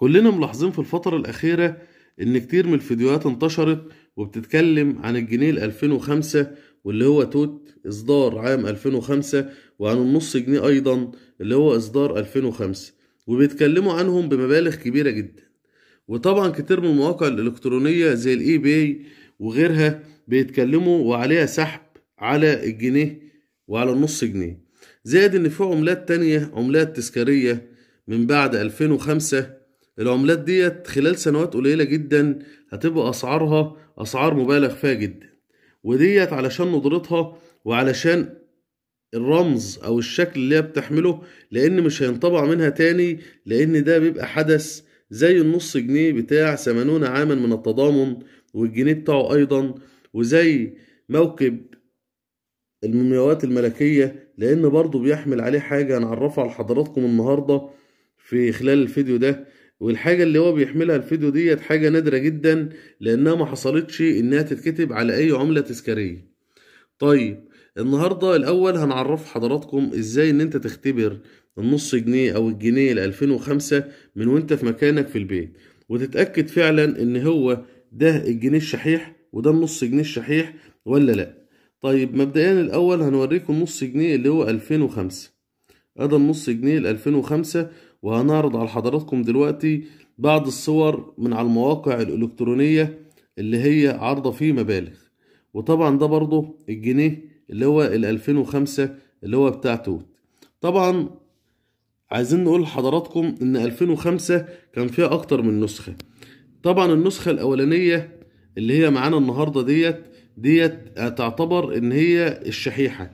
كلنا ملاحظين في الفترة الأخيرة إن كتير من الفيديوهات انتشرت وبتتكلم عن الجنيه 2005 واللي هو توت إصدار عام 2005 وعن النص جنيه أيضا اللي هو إصدار 2005 وبيتكلموا عنهم بمبالغ كبيرة جدا وطبعا كتير من المواقع الإلكترونية زي الإي باي وغيرها بيتكلموا وعليها سحب على الجنيه وعلى النص جنيه زائد إن في عملات تانية عملات تذكارية من بعد 2005 العملات ديت خلال سنوات قليلة جدا هتبقى أسعارها أسعار مبالغ فيها جدا وديت علشان ندرتها وعلشان الرمز أو الشكل اللي هي بتحمله لأن مش هينطبع منها تاني لأن ده بيبقى حدث زي النص جنيه بتاع ثمانون عاما من التضامن والجنيه بتاعه أيضا وزي موكب المومياوات الملكية لأن برضه بيحمل عليه حاجة هنعرفها لحضراتكم النهاردة في خلال الفيديو ده والحاجة اللي هو بيحملها الفيديو ديت حاجة نادرة جدا لأنها ما حصلتش إنها تتكتب على أي عملة تذكارية. طيب النهاردة الأول هنعرف حضراتكم إزاي إن أنت تختبر النص جنيه أو الجنيه ال 2005 من وأنت في مكانك في البيت وتتأكد فعلا إن هو ده الجنيه الشحيح وده النص جنيه الشحيح ولا لأ. طيب مبدئيا الأول هنوريكم نص جنيه اللي هو 2005 ده النص جنيه ال 2005 وهنعرض على حضراتكم دلوقتي بعض الصور من على المواقع الإلكترونية اللي هي عارضة فيه مبالغ وطبعا ده برضه الجنيه اللي هو الألفين 2005 اللي هو بتاع توت طبعا عايزين نقول لحضراتكم ان 2005 كان فيها اكتر من نسخة طبعا النسخة الاولانية اللي هي معانا النهاردة ديت ديت تعتبر ان هي الشحيحة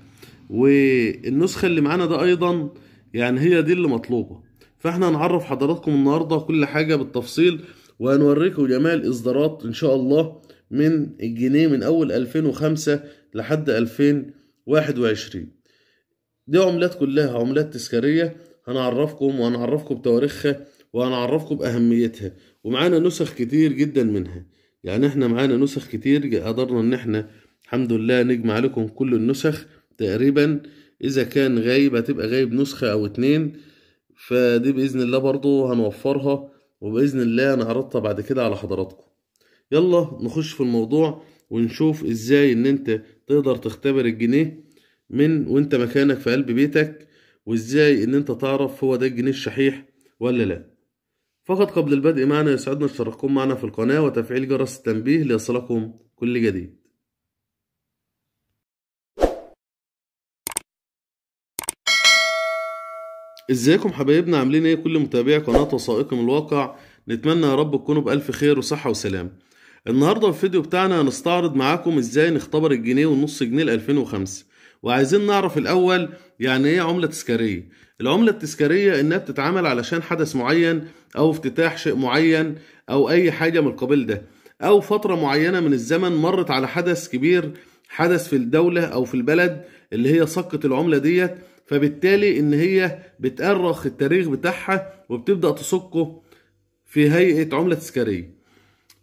والنسخة اللي معانا ده ايضا يعني هي دي اللي مطلوبة فاحنا هنعرف حضراتكم النهارده كل حاجه بالتفصيل وهنوريكم جميع الاصدارات ان شاء الله من الجنيه من اول 2005 لحد 2021 دي عملات كلها عملات تذكاريه هنعرفكم وهنعرفكم بتواريخها وهنعرفكم باهميتها ومعانا نسخ كتير جدا منها يعني احنا معانا نسخ كتير قدرنا ان احنا الحمد لله نجمع لكم كل النسخ تقريبا اذا كان غايب هتبقى غايب نسخه او اتنين فدي باذن الله برضو هنوفرها وباذن الله هنعرضها بعد كده على حضراتكم يلا نخش في الموضوع ونشوف ازاي ان انت تقدر تختبر الجنيه من وانت مكانك في قلب بيتك وازاي ان انت تعرف هو ده الجنيه الشحيح ولا لا فقط قبل البدء معنا يسعدنا اشتراككم معنا في القناة وتفعيل جرس التنبيه ليصلكم كل جديد ازيكم حبايبنا عاملين ايه كل متابعي قناه وثائقي من الواقع نتمنى يا رب تكونوا بالف خير وصحه وسلام النهارده في الفيديو بتاعنا هنستعرض معاكم ازاي نختبر الجنيه والنص جنيه ل 2005 وعايزين نعرف الاول يعني ايه عمله تذكاريه العمله التذكاريه انها بتتعمل علشان حدث معين او افتتاح شيء معين او اي حاجه من القبيل ده او فتره معينه من الزمن مرت على حدث كبير حدث في الدوله او في البلد اللي هي سقط العمله ديت فبالتالي ان هي بتأرخ التاريخ بتاعها وبتبدأ تصكه في هيئة عملة تذكارية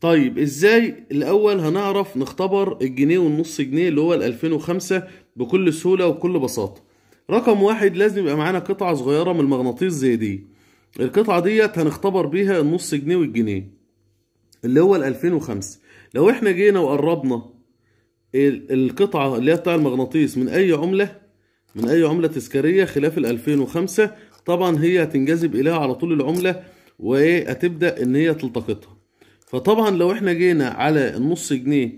طيب ازاي الاول هنعرف نختبر الجنيه والنص جنيه اللي هو ال 2005 بكل سهولة وبكل بساطة رقم واحد لازم يبقى معانا قطعة صغيرة من المغناطيس زي دي القطعة ديت هنختبر بيها النص جنيه والجنيه اللي هو ال 2005 لو احنا جينا وقربنا القطعة اللي هي بتاع المغناطيس من اي عملة من اي عمله تذكاريه خلاف ال 2005 طبعا هي هتنجذب اليها على طول العمله وهتبدأ ان هي تلتقطها فطبعا لو احنا جينا على النص جنيه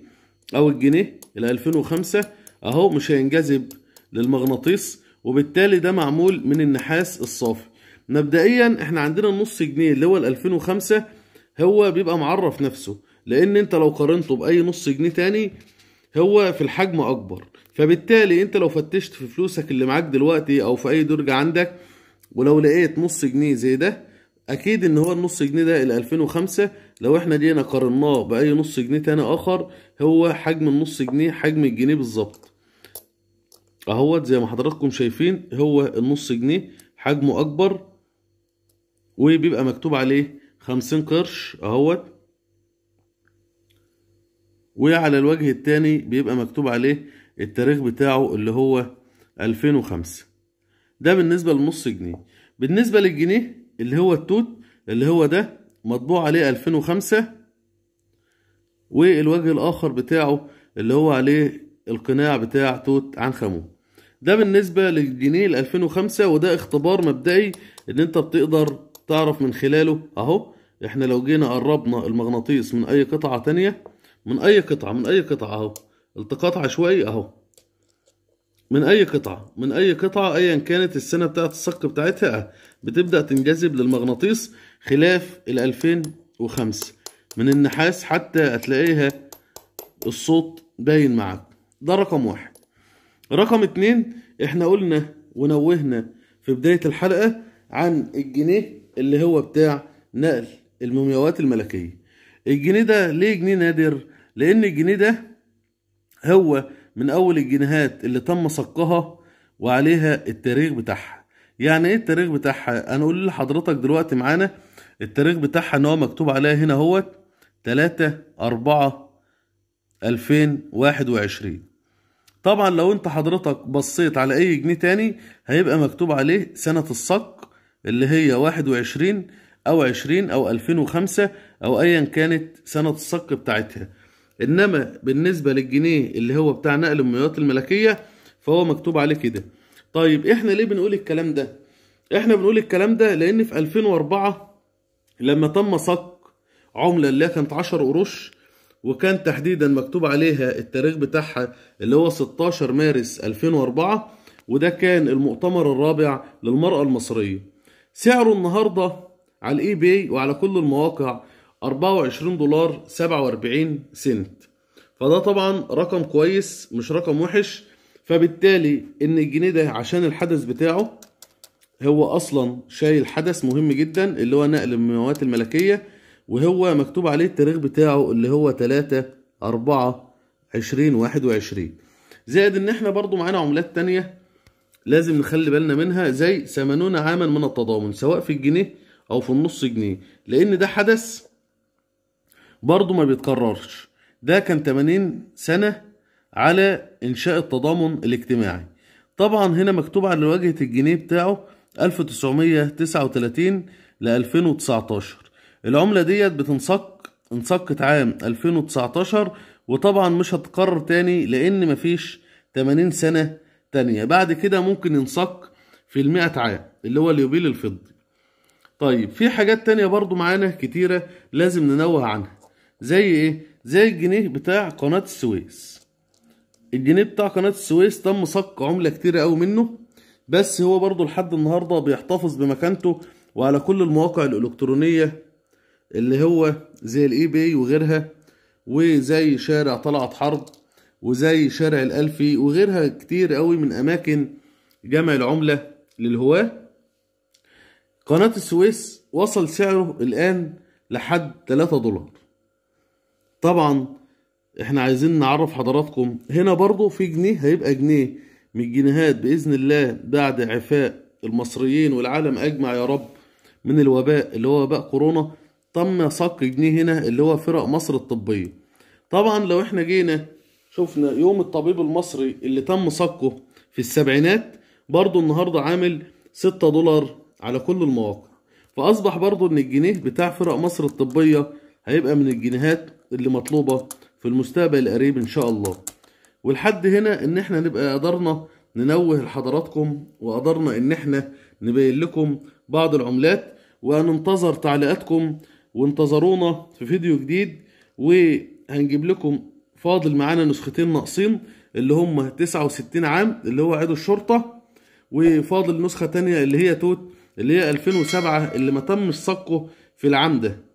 او الجنيه ال 2005 اهو مش هينجذب للمغناطيس وبالتالي ده معمول من النحاس الصافي مبدئيا احنا عندنا النص جنيه اللي هو ال 2005 هو بيبقى معرف نفسه لان انت لو قارنته باي نص جنيه تاني هو في الحجم اكبر فبالتالي انت لو فتشت في فلوسك اللي معاك دلوقتي او في اي درج عندك ولو لقيت نص جنيه زي ده اكيد ان هو النص جنيه ده ال 2005 لو احنا جينا قارناه باي نص جنيه تاني اخر هو حجم النص جنيه حجم الجنيه بالظبط اهوت زي ما حضراتكم شايفين هو النص جنيه حجمه اكبر وبيبقى مكتوب عليه 50 قرش اهوت وعلى الوجه التاني بيبقى مكتوب عليه التاريخ بتاعه اللي هو 2005 ده بالنسبة لنص جنيه بالنسبة للجنيه اللي هو التوت اللي هو ده مطبوع عليه 2005 والوجه الآخر بتاعه اللي هو عليه القناع بتاع توت عنخ ده بالنسبة للجنيه 2005 وده اختبار مبدئي ان انت بتقدر تعرف من خلاله اهو احنا لو جينا قربنا المغناطيس من اي قطعة تانية من اي قطعة من اي قطعة اهو التقاط عشوائي اهو من اي قطعة من اي قطعة ايا كانت السنة بتاعت الصك بتاعتها بتبدأ تنجذب للمغناطيس خلاف ال 2005 من النحاس حتى هتلاقيها الصوت باين معاك ده رقم واحد رقم اتنين احنا قلنا ونوهنا في بداية الحلقة عن الجنيه اللي هو بتاع نقل المومياوات الملكية الجنيه ده ليه جنيه نادر لان الجنيه ده هو من اول الجنيهات اللي تم صكها وعليها التاريخ بتاعها يعني ايه التاريخ بتاعها انا اقول لحضرتك دلوقتي معانا التاريخ بتاعها ان هو مكتوب عليها هنا اهوت 3 4 2021 طبعا لو انت حضرتك بصيت على اي جنيه تاني هيبقى مكتوب عليه سنة الصك اللي هي 21 او 20 او 2005 او ايا كانت سنة الصك بتاعتها انما بالنسبه للجنيه اللي هو بتاع نقل المياه الملكيه فهو مكتوب عليه كده طيب احنا ليه بنقول الكلام ده احنا بنقول الكلام ده لان في 2004 لما تم صك عمله اللي هي كانت 10 قروش وكان تحديدا مكتوب عليها التاريخ بتاعها اللي هو 16 مارس 2004 وده كان المؤتمر الرابع للمرأة المصرية سعره النهاردة على الاي باي وعلى كل المواقع 24 دولار 47 سنت فده طبعا رقم كويس مش رقم وحش فبالتالي ان الجنيه ده عشان الحدث بتاعه هو اصلا شايل حدث مهم جدا اللي هو نقل المواد الملكيه وهو مكتوب عليه التاريخ بتاعه اللي هو 3 4 20 21 زائد ان احنا برضو معانا عملات تانية لازم نخلي بالنا منها زي 80 عاما من التضامن سواء في الجنيه او في النص جنيه لان ده حدث برضه ما بيتكررش ده كان 80 سنة على إنشاء التضامن الاجتماعي طبعا هنا مكتوب على واجهة الجنيه بتاعه 1939 ل 2019 العملة ديت بتنصك انصكت عام 2019 وطبعا مش هتتكرر تاني لأن مفيش 80 سنة تانية بعد كده ممكن ينصك في المئة عام اللي هو اليوبيل الفضي طيب في حاجات تانية برضو معانا كتيرة لازم ننوه عنها زي ايه زي الجنيه بتاع قناه السويس الجنيه بتاع قناه السويس تم صك عمله كتيره قوي منه بس هو برضه لحد النهارده بيحتفظ بمكانته وعلى كل المواقع الالكترونيه اللي هو زي الاي باي وغيرها وزي شارع طلعت حرب وزي شارع الألفي وغيرها كتير قوي من أماكن جمع العملة للهواة قناة السويس وصل سعره الآن لحد 3 دولار طبعا احنا عايزين نعرف حضراتكم هنا برضو في جنيه هيبقى جنيه من الجنيهات باذن الله بعد عفاء المصريين والعالم اجمع يا رب من الوباء اللي هو وباء كورونا تم صك جنيه هنا اللي هو فرق مصر الطبيه طبعا لو احنا جينا شفنا يوم الطبيب المصري اللي تم صكه في السبعينات برضو النهارده عامل 6 دولار على كل المواقع فاصبح برضو ان الجنيه بتاع فرق مصر الطبيه هيبقى من الجنيهات اللي مطلوبة في المستقبل القريب ان شاء الله والحد هنا ان احنا نبقى قدرنا ننوه لحضراتكم وقدرنا ان احنا نبين لكم بعض العملات وننتظر تعليقاتكم وانتظرونا في فيديو جديد وهنجيب لكم فاضل معانا نسختين ناقصين اللي هم 69 عام اللي هو عيد الشرطة وفاضل نسخة تانية اللي هي توت اللي هي 2007 اللي ما تمش صكه في العام ده